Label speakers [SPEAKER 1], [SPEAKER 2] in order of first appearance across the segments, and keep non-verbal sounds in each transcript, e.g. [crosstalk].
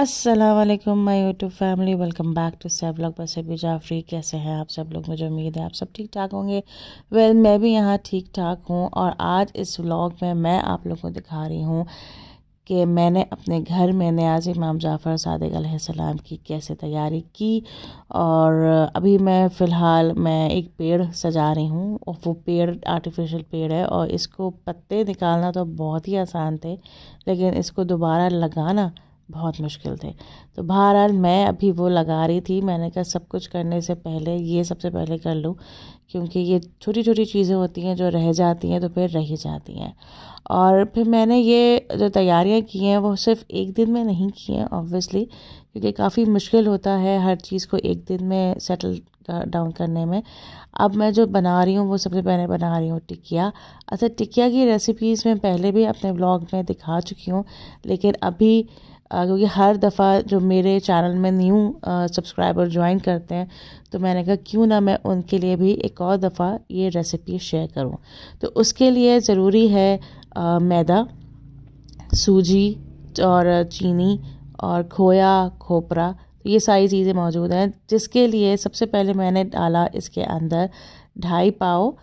[SPEAKER 1] Aslam my YouTube family welcome back to सब लोग बस अभी जाफरी कैसे हैं आप सब लोग मुझे उम्मीद है आप सब ठीक ठाक होंगे वेल well, मैं भी यहाँ ठीक ठाक हूँ और आज इस व्लॉग में मैं आप लोगों को दिखा रही हूँ कि मैंने अपने घर में न्याज इमाम जाफ़र सदक आसमाम की कैसे तैयारी की और अभी मैं फ़िलहाल मैं एक पेड़ सजा रही हूँ और वो पेड़ आर्टिफिशियल पेड़ है और इसको पत्ते निकालना तो बहुत ही आसान थे लेकिन इसको दोबारा लगाना बहुत मुश्किल थे तो बहरहाल मैं अभी वो लगा रही थी मैंने कहा सब कुछ करने से पहले ये सबसे पहले कर लूँ क्योंकि ये छोटी छोटी चीज़ें होती हैं जो रह जाती हैं तो फिर रह जाती हैं और फिर मैंने ये जो तैयारियाँ की हैं वो सिर्फ एक दिन में नहीं की हैं ऑब्वियसली क्योंकि काफ़ी मुश्किल होता है हर चीज़ को एक दिन में सेटल डाउन करने में अब मैं जो बना रही हूँ वो सबसे पहले बना रही हूँ टिकिया अच्छा टिकिया की रेसिपीज़ मैं पहले भी अपने ब्लॉग में दिखा चुकी हूँ लेकिन अभी क्योंकि हर दफ़ा जो मेरे चैनल में न्यू सब्सक्राइबर ज्वाइन करते हैं तो मैंने कहा क्यों ना मैं उनके लिए भी एक और दफ़ा ये रेसिपी शेयर करूं तो उसके लिए ज़रूरी है आ, मैदा सूजी और चीनी और खोया खोपरा तो ये सारी चीज़ें मौजूद हैं जिसके लिए सबसे पहले मैंने डाला इसके अंदर ढाई पाव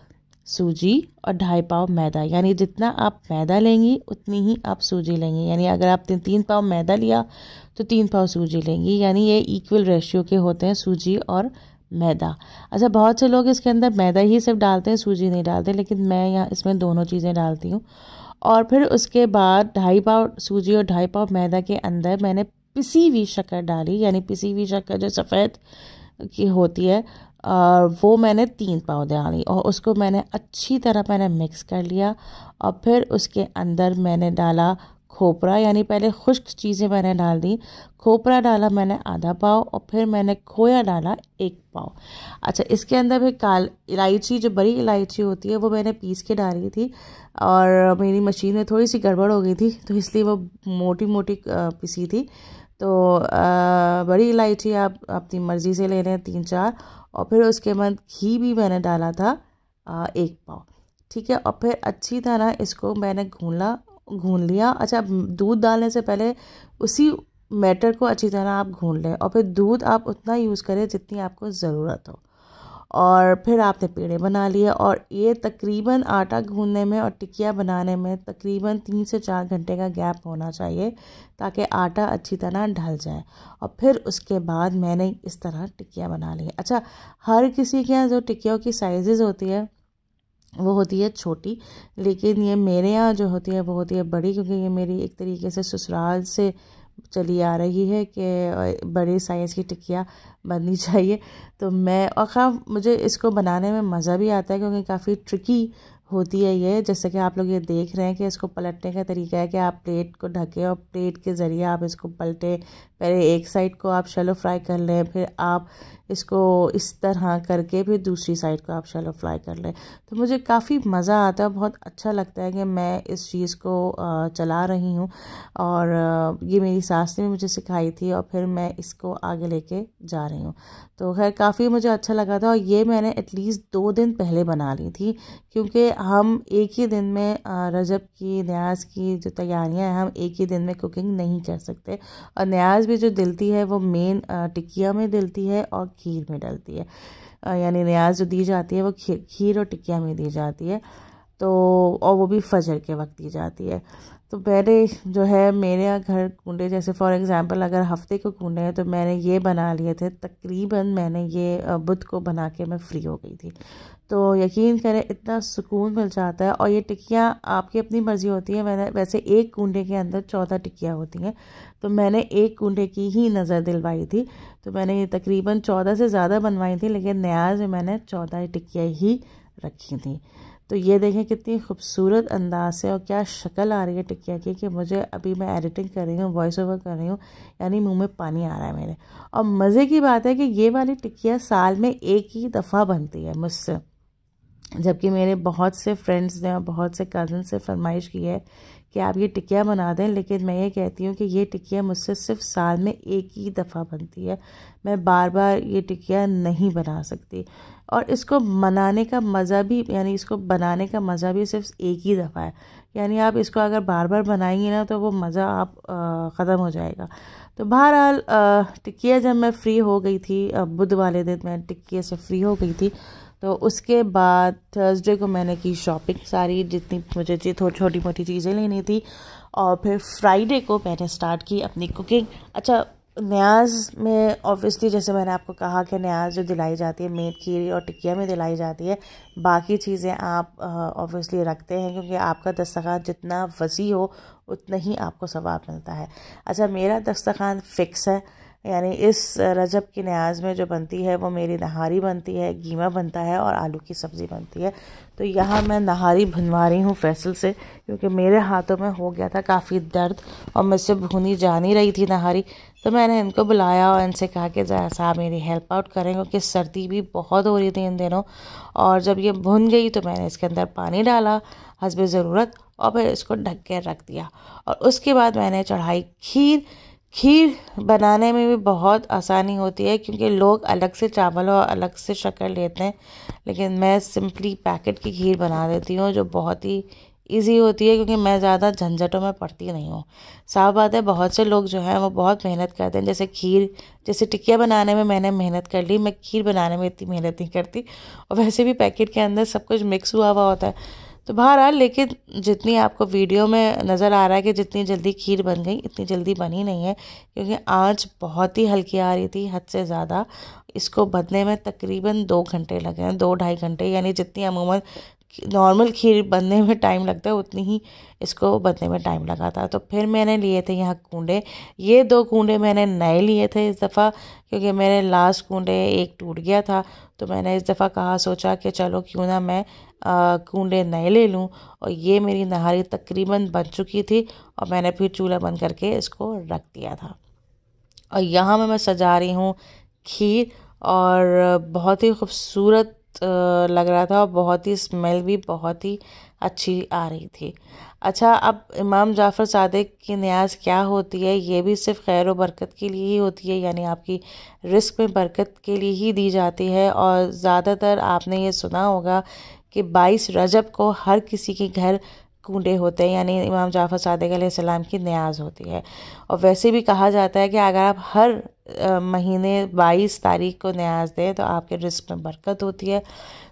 [SPEAKER 1] सूजी और ढाई पाव मैदा यानी जितना आप मैदा लेंगी उतनी ही आप सूजी लेंगी यानी अगर आपने तीन पाव मैदा लिया तो तीन पाव सूजी लेंगी यानी ये इक्वल रेशियो के होते हैं सूजी और मैदा अच्छा बहुत से लोग इसके अंदर मैदा ही सिर्फ डालते हैं सूजी नहीं डालते लेकिन मैं यहाँ इसमें दोनों चीज़ें डालती हूँ और फिर उसके बाद ढाई पाव सूजी और ढाई पाव मैदा के अंदर मैंने पिसी हुई शक्कर डाली यानी पिसी हुई शक्कर जो सफ़ेद की होती है और वो मैंने तीन पाव डाली और उसको मैंने अच्छी तरह मैंने मिक्स कर लिया और फिर उसके अंदर मैंने डाला खोपरा यानी पहले खुश्क चीज़ें मैंने डाल दी खोपरा डाला मैंने आधा पाव और फिर मैंने खोया डाला एक पाव अच्छा इसके अंदर भी काल इलायची जो बड़ी इलायची होती है वो मैंने पीस के डाली थी और मेरी मशीन में थोड़ी सी गड़बड़ हो गई थी तो इसलिए वो मोटी मोटी पीसी थी तो आ, बड़ी इलायची आप अपनी मर्ज़ी से ले रहे हैं तीन चार और फिर उसके बाद घी भी मैंने डाला था एक पाव ठीक है और फिर अच्छी तरह इसको मैंने घूला घून लिया अच्छा दूध डालने से पहले उसी मैटर को अच्छी तरह आप घून लें और फिर दूध आप उतना यूज़ करें जितनी आपको ज़रूरत हो और फिर आपने पेड़े बना लिए और ये तकरीबन आटा गूंदने में और टिकिया बनाने में तकरीबन तीन से चार घंटे का गैप होना चाहिए ताकि आटा अच्छी तरह ढल जाए और फिर उसके बाद मैंने इस तरह टिकिया बना ली अच्छा हर किसी के यहाँ जो टिकियों की साइज़ होती है वो होती है छोटी लेकिन ये मेरे यहाँ जो होती है वो होती है बड़ी क्योंकि ये मेरी एक तरीके से ससुराल से चली आ रही है कि बड़े साइज़ की टिकिया बननी [laughs] चाहिए तो मैं और ख़ैर मुझे इसको बनाने में मज़ा भी आता है क्योंकि काफ़ी ट्रिकी होती है ये जैसे कि आप लोग ये देख रहे हैं कि इसको पलटने का तरीका है कि आप प्लेट को ढकें और प्लेट के ज़रिए आप इसको पलटें पहले एक साइड को आप शेलो फ्राई कर लें फिर आप इसको इस तरह करके फिर दूसरी साइड को आप शैलो फ्राई कर लें तो मुझे काफ़ी मज़ा आता है बहुत अच्छा लगता है कि मैं इस चीज़ को चला रही हूँ और ये मेरी सास ने भी मुझे सिखाई थी और फिर मैं इसको आगे लेके जा रही हूँ तो खैर काफ़ी मुझे अच्छा लगा था और ये मैंने एटलीस्ट दो दिन पहले बना ली थी क्योंकि हम एक ही दिन में रजब की न्याज की जो तैयारियां हैं हम एक ही दिन में कुकिंग नहीं कर सकते और न्याज भी जो दिलती है वो मेन टिकिया में दिलती है और खीर में डलती है यानी न्याज जो दी जाती है वो खीर और टिकिया में दी जाती है तो और वो भी फजर के वक्त दी जाती है तो मैंने जो है मेरे यहाँ घर कूडे जैसे फॉर एग्ज़ाम्पल अगर हफ्ते को कूडे हैं तो मैंने ये बना लिए थे तकरीबन मैंने ये बुध को बना के मैं फ्री हो गई थी तो यकीन करें इतना सुकून मिल जाता है और ये टिक्कियाँ आपकी अपनी मर्ज़ी होती हैं मैंने वैसे एक कूडे के अंदर चौदह टिक्कियाँ होती हैं तो मैंने एक कूडे की ही नज़र दिलवाई थी तो मैंने ये तकरीबन चौदह से ज़्यादा बनवाई थी लेकिन न्याज में मैंने चौदह टिक्कियाँ ही रखी थी तो ये देखें कितनी खूबसूरत अंदाज है और क्या शक्ल आ रही है टिकिया की कि मुझे अभी मैं एडिटिंग कर रही हूँ वॉइस ओवर कर रही हूँ यानी मुंह में पानी आ रहा है मेरे और मज़े की बात है कि ये वाली टिकिया साल में एक ही दफ़ा बनती है मुझसे जबकि मेरे बहुत से फ्रेंड्स ने और बहुत से कज़न से फरमाइश की है कि आप ये टिकिया बना दें लेकिन मैं ये कहती हूँ कि ये टिकिया मुझसे सिर्फ साल में एक ही दफ़ा बनती है मैं बार बार ये टिकिया नहीं बना सकती और इसको मनाने का मज़ा भी यानी इसको बनाने का मज़ा भी सिर्फ एक ही दफ़ा है यानी आप इसको अगर बार बार बनाएंगे ना तो वो मज़ा आप ख़त्म हो जाएगा तो बहरहाल टिकिया जब मैं फ़्री हो गई थी बुध वाले दिन मैं टिकिया से फ्री हो गई थी तो उसके बाद थर्सडे को मैंने की शॉपिंग सारी जितनी मुझे छोटी मोटी चीज़ें लेनी थी और फिर फ्राइडे को मैंने स्टार्ट की अपनी कुकिंग अच्छा न्याज में ऑब्वियसली जैसे मैंने आपको कहा कि न्याज जो दिलाई जाती है मेन खीरी और टिकिया में दिलाई जाती है बाकी चीज़ें आप ऑब्वियसली रखते हैं क्योंकि आपका दस्तखान जितना वसी हो उतना ही आपको सवाब मिलता है अच्छा मेरा दस्तखान फ़िक्स है यानी इस रजब की न्याज में जो बनती है वो मेरी नहारी बनती है गीमा बनता है और आलू की सब्ज़ी बनती है तो यहाँ मैं नहारी भुनवा रही हूँ फैसल से क्योंकि मेरे हाथों में हो गया था काफ़ी दर्द और मैं से भुनी जा नहीं रही थी नहारी तो मैंने इनको बुलाया और इनसे कहा कि जरा साहब मेरी हेल्प आउट करें क्योंकि सर्दी भी बहुत हो रही थी इन दिनों और जब ये भुन गई तो मैंने इसके अंदर पानी डाला हसब ज़रूरत और फिर इसको ढक के रख दिया और उसके बाद मैंने चढ़ाई खीर खीर बनाने में भी बहुत आसानी होती है क्योंकि लोग अलग से चावल और अलग से शक्कर लेते हैं लेकिन मैं सिंपली पैकेट की खीर बना देती हूँ जो बहुत ही इजी होती है क्योंकि मैं ज़्यादा झंझटों में पड़ती नहीं हूँ साफ बात है बहुत से लोग जो हैं वो बहुत मेहनत करते हैं जैसे खीर जैसे टिकिया बनाने में मैंने मेहनत कर ली मैं खीर बनाने में इतनी मेहनत नहीं करती और वैसे भी पैकेट के अंदर सब कुछ मिक्स हुआ हुआ होता है तो बहरहाल लेकिन जितनी आपको वीडियो में नज़र आ रहा है कि जितनी जल्दी खीर बन गई इतनी जल्दी बनी नहीं है क्योंकि आँच बहुत ही हल्की आ रही थी हद से ज़्यादा इसको बनने में तकरीबन दो घंटे लगे हैं दो ढाई घंटे यानी जितनी अमूमन नॉर्मल खीर बनने में टाइम लगता है उतनी ही इसको बनने में टाइम लगा था तो फिर मैंने लिए थे यहाँ कूडे ये दो कूडे मैंने नए लिए थे इस दफ़ा क्योंकि मेरे लास्ट कूडे एक टूट गया था तो मैंने इस दफ़ा कहा सोचा कि चलो क्यों ना मैं कूडे नए ले लूँ और ये मेरी नहारी तकरीबन बन चुकी थी और मैंने फिर चूल्हा बंद करके इसको रख दिया था और यहाँ में मैं सजा रही हूँ खीर और बहुत ही खूबसूरत लग रहा था और बहुत ही स्मेल भी बहुत ही अच्छी आ रही थी अच्छा अब इमाम जाफ़र सादिक की न्याज क्या होती है ये भी सिर्फ खैर व बरकत के लिए ही होती है यानी आपकी रिस्क में बरकत के लिए ही दी जाती है और ज़्यादातर आपने ये सुना होगा कि 22 रजब को हर किसी के घर कूडे होते हैं यानी इमाम जाफ़र सदक सलाम की न्याज होती है और वैसे भी कहा जाता है कि अगर आप हर आ, महीने 22 तारीख को न्याज दें तो आपके रिस्क में बरकत होती है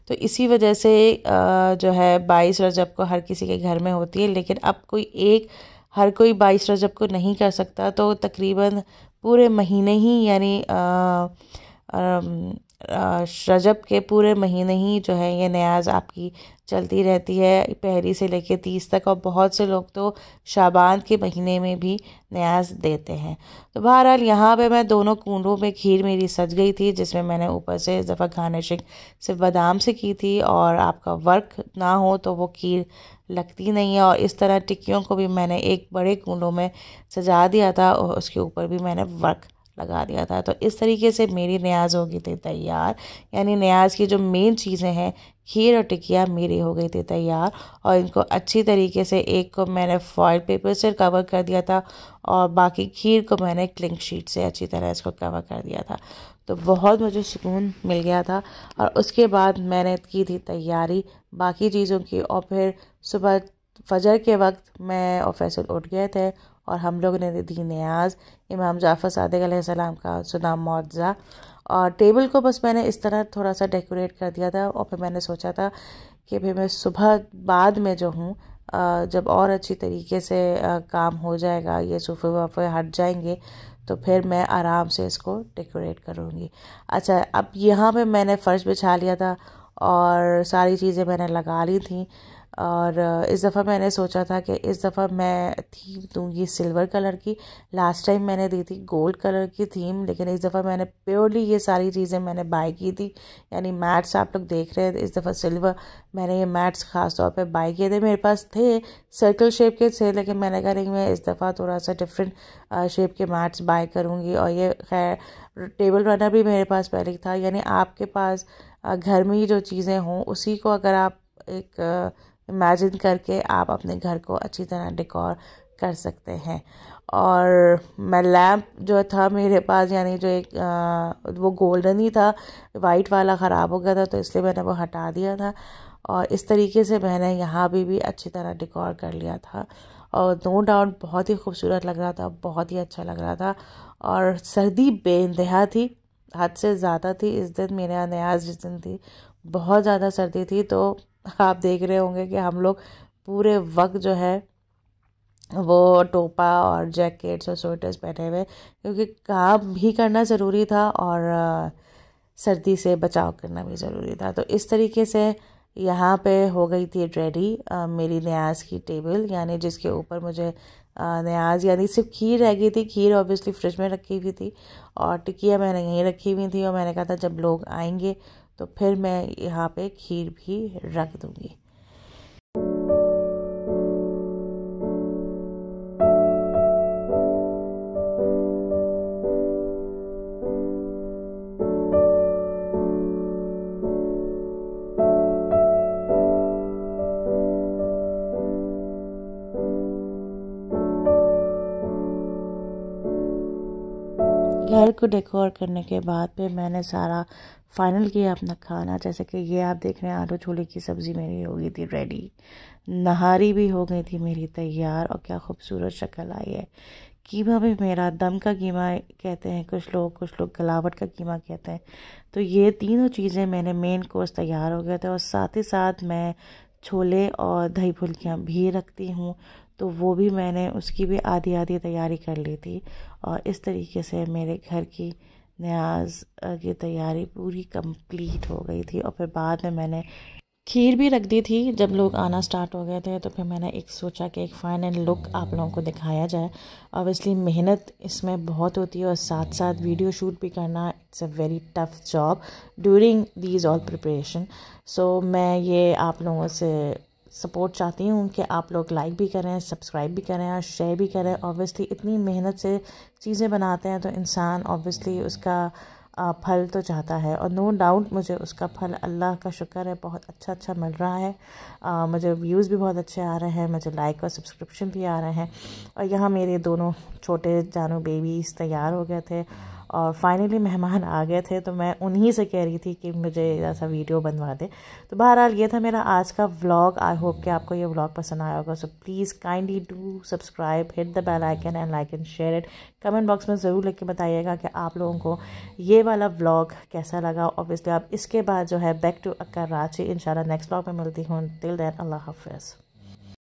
[SPEAKER 1] तो इसी वजह से आ, जो है 22 रजब को हर किसी के घर में होती है लेकिन अब कोई एक हर कोई 22 रजब को नहीं कर सकता तो तकरीबन पूरे महीने ही यानी रजब के पूरे महीने ही जो है ये न्याज आपकी चलती रहती है पहली से लेकर तीस तक और बहुत से लोग तो शाबान के महीने में भी न्याज देते हैं तो बहरहाल यहाँ पे मैं दोनों कुंडों में खीर मेरी सज गई थी जिसमें मैंने ऊपर से इस दफ़ा गार्निशिंग सिर्फ बादाम से की थी और आपका वर्क ना हो तो वो खीर लगती नहीं है और इस तरह टिक्कियों को भी मैंने एक बड़े कुंडों में सजा दिया था और उसके ऊपर भी मैंने वर्क लगा दिया था तो इस तरीके से मेरी न्याज हो गई थी तैयार यानी न्याज की जो मेन चीज़ें हैं खीर और टिकिया मेरी हो गई थी तैयार और इनको अच्छी तरीके से एक को मैंने फॉइल पेपर से कवर कर दिया था और बाकी खीर को मैंने क्लिंक शीट से अच्छी तरह इसको कवर कर दिया था तो बहुत मुझे सुकून मिल गया था और उसके बाद मैंने की थी तैयारी बाकी चीज़ों की और फिर सुबह फजर के वक्त मैं और फैसल उठ गए थे और हम लोग ने दी न्याज इमाम जाफ़र सदक सलाम का सुना मुआवजा और टेबल को बस मैंने इस तरह थोड़ा सा डेकोरेट कर दिया था और फिर मैंने सोचा था कि भाई मैं सुबह बाद में जो हूँ जब और अच्छी तरीके से काम हो जाएगा ये सोफे वाफे हट जाएंगे तो फिर मैं आराम से इसको डेकोरेट करूँगी अच्छा अब यहाँ पे मैंने फ़र्श बिछा लिया था और सारी चीज़ें मैंने लगा ली थी और इस दफ़ा मैंने सोचा था कि इस दफ़ा मैं थीम दूंगी सिल्वर कलर की लास्ट टाइम मैंने दी थी गोल्ड कलर की थीम लेकिन इस दफ़ा मैंने प्योरली ये सारी चीज़ें मैंने बाय की थी यानी मैट्स आप लोग देख रहे हैं इस दफ़ा सिल्वर मैंने ये मैट्स ख़ास तौर पे बाय किए थे मेरे पास थे सर्कल शेप के थे लेकिन मैंने कहा नहीं मैं इस दफ़ा थोड़ा सा डिफरेंट शेप के मैट्स बाय करूँगी और ये खैर टेबल रनर भी मेरे पास पहले था यानी आपके पास घर में ही जो चीज़ें हों उसी को अगर आप एक इमेजिन करके आप अपने घर को अच्छी तरह डेकोर कर सकते हैं और मैं लैम्प जो था मेरे पास यानी जो एक आ, वो गोल्डन ही था वाइट वाला ख़राब हो गया था तो इसलिए मैंने वो हटा दिया था और इस तरीके से मैंने यहाँ भी भी अच्छी तरह डिकॉर कर लिया था और नो डाउट बहुत ही खूबसूरत लग रहा था बहुत ही अच्छा लग रहा था और सर्दी बेानतहा थी हद से ज़्यादा थी इस दिन मेरे यहाँ नयाज जिस दिन थी बहुत ज़्यादा सर्दी थी तो आप देख रहे होंगे कि हम लोग पूरे वक्त जो है वो टोपा और जैकेट्स और स्वेटर्स पहने हुए क्योंकि काम भी करना ज़रूरी था और सर्दी से बचाव करना भी ज़रूरी था तो इस तरीके से यहाँ पे हो गई थी रेडी मेरी न्याज की टेबल यानी जिसके ऊपर मुझे न्याज यानी सिर्फ खीर रह गई थी खीर ऑब्वियसली फ्रिज में रखी हुई थी और टिकिया मैंने यहीं रखी हुई थी और मैंने कहा था जब लोग आएंगे तो फिर मैं यहाँ पे खीर भी रख दूँगी को डेकोर करने के बाद फिर मैंने सारा फाइनल किया अपना खाना जैसे कि ये आप देख रहे हैं आलू छोले की सब्ज़ी मेरी हो गई थी रेडी नहारी भी हो गई थी मेरी तैयार और क्या खूबसूरत शक्ल आई है कीमा भी मेरा दम का कीमा कहते हैं कुछ लोग कुछ लोग गलावट का कीमा कहते हैं तो ये तीनों चीज़ें मैंने मेन कोर्स तैयार हो गए थे और साथ ही साथ मैं छोले और दही फुल्कियाँ भी रखती हूँ तो वो भी मैंने उसकी भी आधी आधी तैयारी कर ली थी और इस तरीके से मेरे घर की न्याज की तैयारी पूरी कंप्लीट हो गई थी और फिर बाद में मैंने खीर भी रख दी थी जब लोग आना स्टार्ट हो गए थे तो फिर मैंने एक सोचा कि एक फाइनल लुक आप लोगों को दिखाया जाए ऑब्वियसली मेहनत इसमें बहुत होती है और साथ साथ वीडियो शूट भी करना it's a very tough job during these all preparation so मैं ये आप लोगों से सपोर्ट चाहती हूँ कि आप लोग लाइक भी करें सब्सक्राइब भी करें और शेयर भी करें ऑब्वियसली इतनी मेहनत से चीज़ें बनाते हैं तो इंसान ऑब्वियसली उसका फल तो चाहता है और नो डाउट मुझे उसका फल अल्लाह का शुक्र है बहुत अच्छा अच्छा मिल रहा है आ, मुझे व्यूज़ भी बहुत अच्छे आ रहे हैं मुझे लाइक और सब्सक्रिप्शन भी आ रहे हैं और यहाँ मेरे दोनों छोटे जानो बेबीज़ तैयार हो गए थे और फाइनली मेहमान आ गए थे तो मैं उन्हीं से कह रही थी कि मुझे ऐसा वीडियो बनवा दें तो बहरहाल ये था मेरा आज का व्लॉग आई होप कि आपको ये व्लॉग पसंद आया होगा so please kindly do subscribe hit the bell icon and like and share it comment box में ज़रूर लिख के बताइएगा कि आप लोगों को ये वाला व्लॉग कैसा लगा ऑब्वियसली आप इसके बाद जो है back to Ranchi in next blog में मिलती हूँ टिल दैन अल्लाह हाफिज़